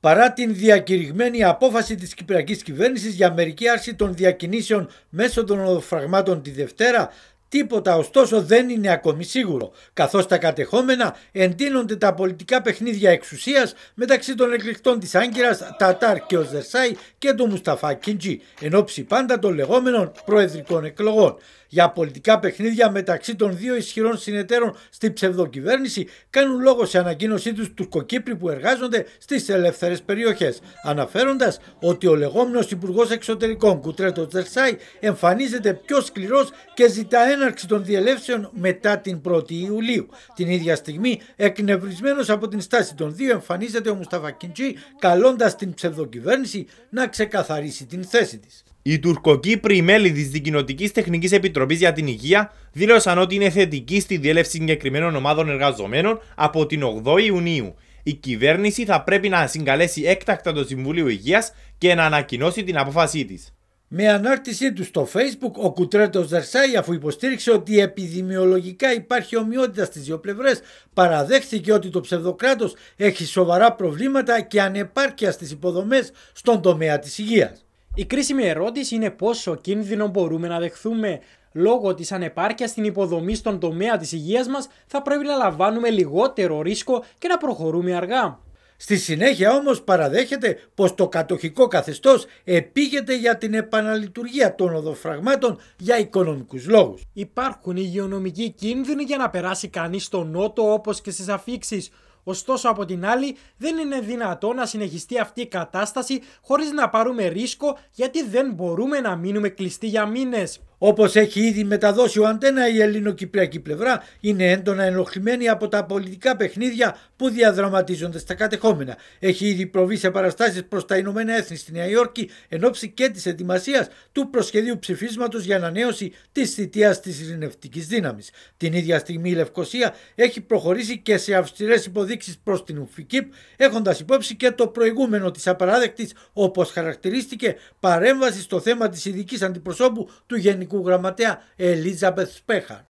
παρά την διακηρυγμένη απόφαση της Κυπριακής Κυβέρνησης για μερική άρση των διακινήσεων μέσω των οδοφραγμάτων τη Δευτέρα Τίποτα ωστόσο δεν είναι ακόμη σίγουρο, καθώς τα κατεχόμενα εντείνονται τα πολιτικά παιχνίδια εξουσίας μεταξύ των εκλεκτών της Άγκυρας, Τατάρ και ο Ζερσάη και του Μουσταφά Κιντζή, εν ώψη πάντα των λεγόμενων προεδρικών εκλογών. Για πολιτικά παιχνίδια μεταξύ των δύο ισχυρών συνεταίρων στη ψευδοκυβέρνηση κάνουν λόγο σε ανακοίνωσή τους Τουρκοκύπροι που εργάζονται στις ελεύθερες περιοχές, αναφέροντας ότι ο λεγόμενος Υπουργός Εξωτερικών Κουτρέτο Τζερσάη εμφανίζεται πιο σκληρός και ζητά έναρξη των διελεύσεων μετά την 1η Ιουλίου. Την ίδια στιγμή, εκνευρισμένος από την στάση των δύο, εμφανίζεται ο Μουσταφα Κιντζή, καλώντας την ψευδοκυβέρνηση να ξεκαθαρίσει την θέση της. Οι Τουρκοκύπροι μέλη της Δικοινοτικής Τεχνικής Επιτροπής για την Υγεία δήλωσαν ότι είναι θετικοί στη διέλευση συγκεκριμένων ομάδων εργαζομένων από την 8η Ιουνίου. Η κυβέρνηση θα πρέπει να συγκαλέσει έκτακτα το Συμβούλιο Υγείας και να ανακοινώσει την απόφασή της. Με ανάρτησή του στο facebook ο Κουτρέτος Δερσάη αφού υποστήριξε ότι επιδημιολογικά υπάρχει ομοιότητα στις δύο πλευρές παραδέχθηκε ότι το ψευδοκράτος έχει σοβαρά προβλήματα και ανεπάρκεια στις υποδομές στον τομέα της υγείας. Η κρίσιμη ερώτηση είναι πόσο κίνδυνο μπορούμε να δεχθούμε λόγω της ανεπάρκειας στην υποδομή στον τομέα της υγείας μας, θα πρέπει να λαμβάνουμε λιγότερο ρίσκο και να προχωρούμε αργά. Στη συνέχεια όμως παραδέχεται πως το κατοχικό καθεστώς επήγεται για την επαναλειτουργία των οδοφραγμάτων για οικονομικούς λόγους. Υπάρχουν υγειονομικοί κίνδυνοι για να περάσει κανείς τον νότο όπως και στις αφήξεις. Ωστόσο από την άλλη δεν είναι δυνατό να συνεχιστεί αυτή η κατάσταση χωρίς να πάρουμε ρίσκο γιατί δεν μπορούμε να μείνουμε κλειστοί για μήνες. Όπως έχει ήδη μεταδώσει ο Αντένα, η ελληνοκυπριακή πλευρά είναι έντονα ενοχλημένη από τα πολιτικά παιχνίδια που διαδραματίζονται στα κατεχόμενα. Έχει ήδη προβεί σε παραστάσεις προς τα Ηνωμένα Έθνη στη Νέα Υόρκη εν ώψη και της ετοιμασίας του προσχεδίου ψηφίσματος για ανανέωση της θητείας της ειρηνευτικής δύναμης. Την ίδια στιγμή η Λευκοσία έχει προχωρήσει και σε αυστηρές υποδείξεις προς την ΟΦΙΚΙΠ έχοντας υπόψη και το προηγούμενο της απαράδεκτης, όπως χαρακτηρίστηκε παρέμβαση στο θέμα της ειδικής αντιπροσώπου του Γενικού Γενικού Γραμματέα Ελίζαμπεθ Σπέχαρ.